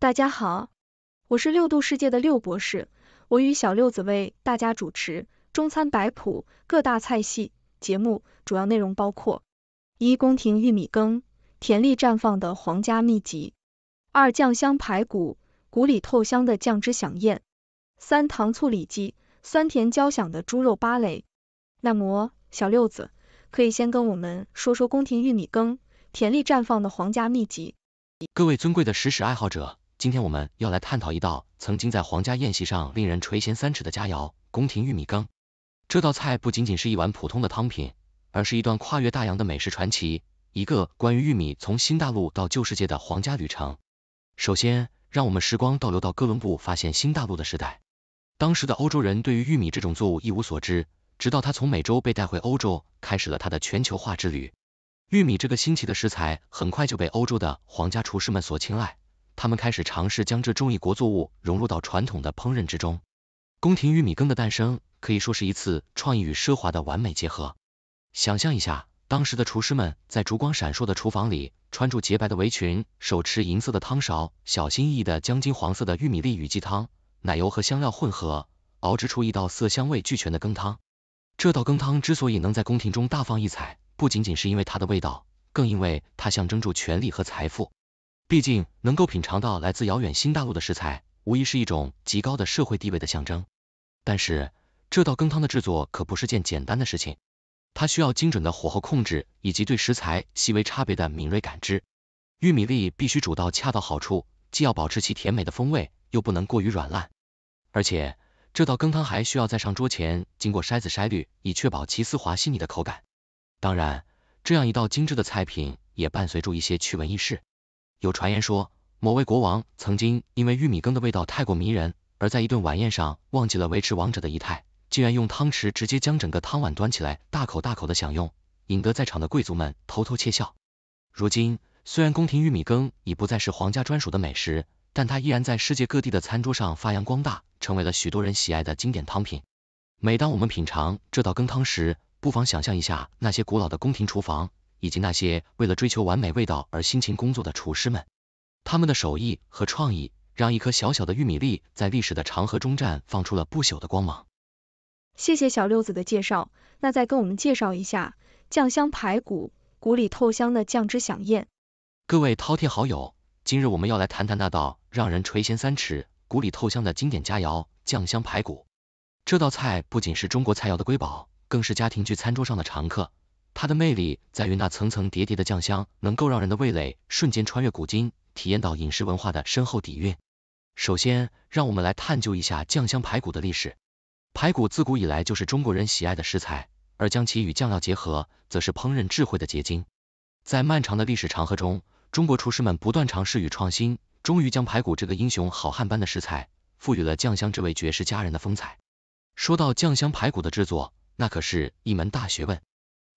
大家好，我是六度世界的六博士，我与小六子为大家主持中餐摆谱各大菜系节目，主要内容包括：一、宫廷玉米羹，甜丽绽放的皇家秘籍；二、酱香排骨，骨里透香的酱汁响宴；三、糖醋里脊，酸甜交响的猪肉芭蕾。那么，小六子可以先跟我们说说宫廷玉米羹，甜丽绽放的皇家秘籍。各位尊贵的食史爱好者。今天我们要来探讨一道曾经在皇家宴席上令人垂涎三尺的佳肴——宫廷玉米羹。这道菜不仅仅是一碗普通的汤品，而是一段跨越大洋的美食传奇，一个关于玉米从新大陆到旧世界的皇家旅程。首先，让我们时光倒流到哥伦布发现新大陆的时代。当时的欧洲人对于玉米这种作物一无所知，直到他从美洲被带回欧洲，开始了他的全球化之旅。玉米这个新奇的食材很快就被欧洲的皇家厨师们所青睐。他们开始尝试将这中异国作物融入到传统的烹饪之中，宫廷玉米羹的诞生可以说是一次创意与奢华的完美结合。想象一下，当时的厨师们在烛光闪烁的厨房里，穿着洁白的围裙，手持银色的汤勺，小心翼翼的将金黄色的玉米粒与鸡汤、奶油和香料混合，熬制出一道色香味俱全的羹汤。这道羹汤之所以能在宫廷中大放异彩，不仅仅是因为它的味道，更因为它象征住权力和财富。毕竟能够品尝到来自遥远新大陆的食材，无疑是一种极高的社会地位的象征。但是这道羹汤的制作可不是件简单的事情，它需要精准的火候控制以及对食材细微差别的敏锐感知。玉米粒必须煮到恰到好处，既要保持其甜美的风味，又不能过于软烂。而且这道羹汤还需要在上桌前经过筛子筛滤，以确保其丝滑细腻的口感。当然，这样一道精致的菜品也伴随着一些趣闻轶事。有传言说，某位国王曾经因为玉米羹的味道太过迷人，而在一顿晚宴上忘记了维持王者的仪态，竟然用汤匙直接将整个汤碗端起来，大口大口的享用，引得在场的贵族们偷偷窃笑。如今，虽然宫廷玉米羹已不再是皇家专属的美食，但它依然在世界各地的餐桌上发扬光大，成为了许多人喜爱的经典汤品。每当我们品尝这道羹汤时，不妨想象一下那些古老的宫廷厨房。以及那些为了追求完美味道而辛勤工作的厨师们，他们的手艺和创意，让一颗小小的玉米粒在历史的长河中绽放出了不朽的光芒。谢谢小六子的介绍，那再跟我们介绍一下酱香排骨，骨里透香的酱汁响艳。各位饕餮好友，今日我们要来谈谈那道让人垂涎三尺、骨里透香的经典佳肴酱香排骨。这道菜不仅是中国菜肴的瑰宝，更是家庭聚餐桌上的常客。它的魅力在于那层层叠叠的酱香，能够让人的味蕾瞬间穿越古今，体验到饮食文化的深厚底蕴。首先，让我们来探究一下酱香排骨的历史。排骨自古以来就是中国人喜爱的食材，而将其与酱料结合，则是烹饪智慧的结晶。在漫长的历史长河中，中国厨师们不断尝试与创新，终于将排骨这个英雄好汉般的食材，赋予了酱香这位绝世佳人的风采。说到酱香排骨的制作，那可是一门大学问。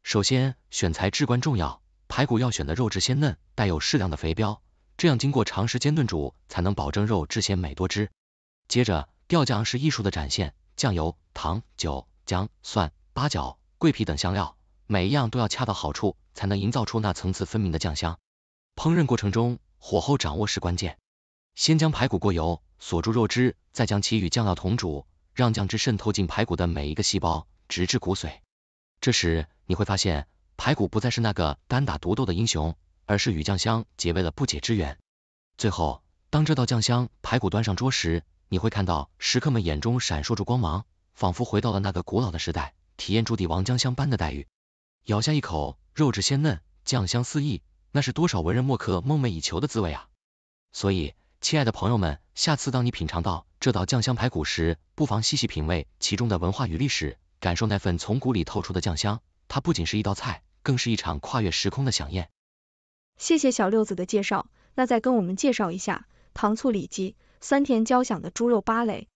首先，选材至关重要，排骨要选的肉质鲜嫩，带有适量的肥膘，这样经过长时间炖煮才能保证肉质鲜美多汁。接着，调酱是艺术的展现，酱油、糖、酒、姜、蒜、八角、桂皮等香料，每一样都要恰到好处，才能营造出那层次分明的酱香。烹饪过程中，火候掌握是关键，先将排骨过油，锁住肉汁，再将其与酱料同煮，让酱汁渗透进排骨的每一个细胞，直至骨髓。这时你会发现，排骨不再是那个单打独斗的英雄，而是与酱香结为了不解之缘。最后，当这道酱香排骨端上桌时，你会看到食客们眼中闪烁着光芒，仿佛回到了那个古老的时代，体验住帝王酱香般的待遇。咬下一口，肉质鲜嫩，酱香四溢，那是多少文人墨客梦寐以求的滋味啊！所以，亲爱的朋友们，下次当你品尝到这道酱香排骨时，不妨细细品味其中的文化与历史。感受那份从骨里透出的酱香，它不仅是一道菜，更是一场跨越时空的飨宴。谢谢小六子的介绍，那再跟我们介绍一下糖醋里脊，酸甜交响的猪肉芭蕾。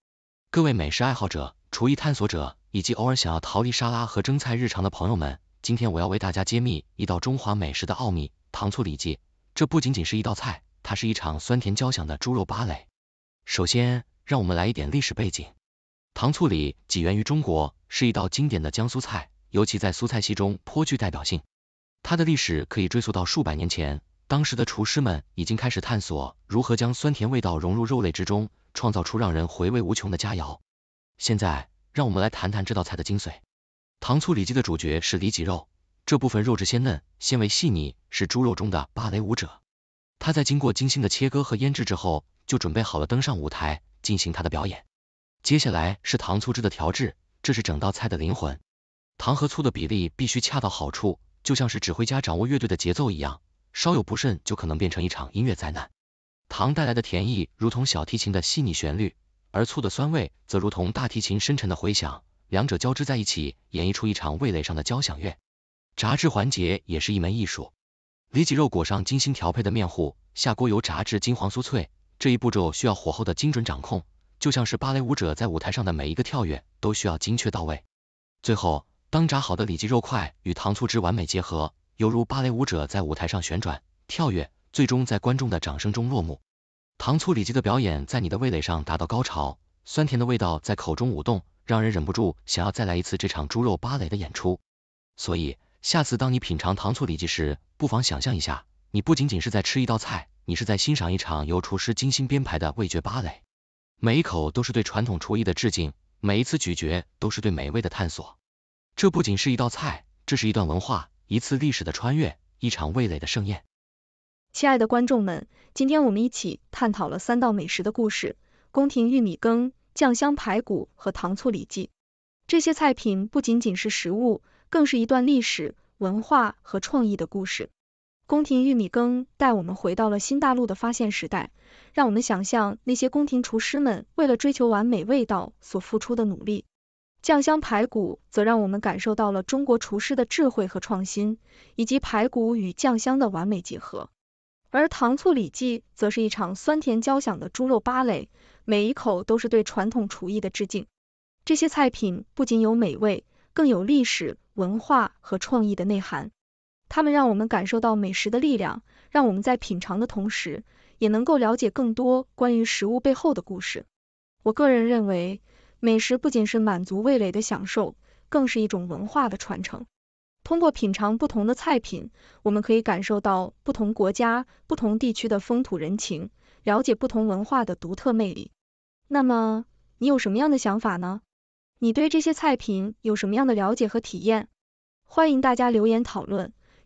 各位美食爱好者、厨艺探索者以及偶尔想要逃离沙拉和蒸菜日常的朋友们，今天我要为大家揭秘一道中华美食的奥秘——糖醋里脊。这不仅仅是一道菜，它是一场酸甜交响的猪肉芭蕾。首先，让我们来一点历史背景，糖醋里脊源于中国。是一道经典的江苏菜，尤其在苏菜系中颇具代表性。它的历史可以追溯到数百年前，当时的厨师们已经开始探索如何将酸甜味道融入肉类之中，创造出让人回味无穷的佳肴。现在，让我们来谈谈这道菜的精髓。糖醋里脊的主角是里脊肉，这部分肉质鲜嫩，纤维细腻，是猪肉中的芭蕾舞者。它在经过精心的切割和腌制之后，就准备好了登上舞台进行它的表演。接下来是糖醋汁的调制。这是整道菜的灵魂，糖和醋的比例必须恰到好处，就像是指挥家掌握乐队的节奏一样，稍有不慎就可能变成一场音乐灾难。糖带来的甜意，如同小提琴的细腻旋律，而醋的酸味则如同大提琴深沉的回响，两者交织在一起，演绎出一场味蕾上的交响乐。炸制环节也是一门艺术，里脊肉裹上精心调配的面糊，下锅油炸至金黄酥脆，这一步骤需要火候的精准掌控。就像是芭蕾舞者在舞台上的每一个跳跃都需要精确到位。最后，当炸好的里脊肉块与糖醋汁完美结合，犹如芭蕾舞者在舞台上旋转、跳跃，最终在观众的掌声中落幕。糖醋里脊的表演在你的味蕾上达到高潮，酸甜的味道在口中舞动，让人忍不住想要再来一次这场猪肉芭蕾的演出。所以，下次当你品尝糖醋里脊时，不妨想象一下，你不仅仅是在吃一道菜，你是在欣赏一场由厨师精心编排的味觉芭蕾。每一口都是对传统厨艺的致敬，每一次咀嚼都是对美味的探索。这不仅是一道菜，这是一段文化、一次历史的穿越，一场味蕾的盛宴。亲爱的观众们，今天我们一起探讨了三道美食的故事：宫廷玉米羹、酱香排骨和糖醋里脊。这些菜品不仅仅是食物，更是一段历史、文化和创意的故事。宫廷玉米羹带我们回到了新大陆的发现时代，让我们想象那些宫廷厨师们为了追求完美味道所付出的努力。酱香排骨则让我们感受到了中国厨师的智慧和创新，以及排骨与酱香的完美结合。而糖醋里脊则是一场酸甜交响的猪肉芭蕾，每一口都是对传统厨艺的致敬。这些菜品不仅有美味，更有历史文化和创意的内涵。他们让我们感受到美食的力量，让我们在品尝的同时，也能够了解更多关于食物背后的故事。我个人认为，美食不仅是满足味蕾的享受，更是一种文化的传承。通过品尝不同的菜品，我们可以感受到不同国家、不同地区的风土人情，了解不同文化的独特魅力。那么，你有什么样的想法呢？你对这些菜品有什么样的了解和体验？欢迎大家留言讨论。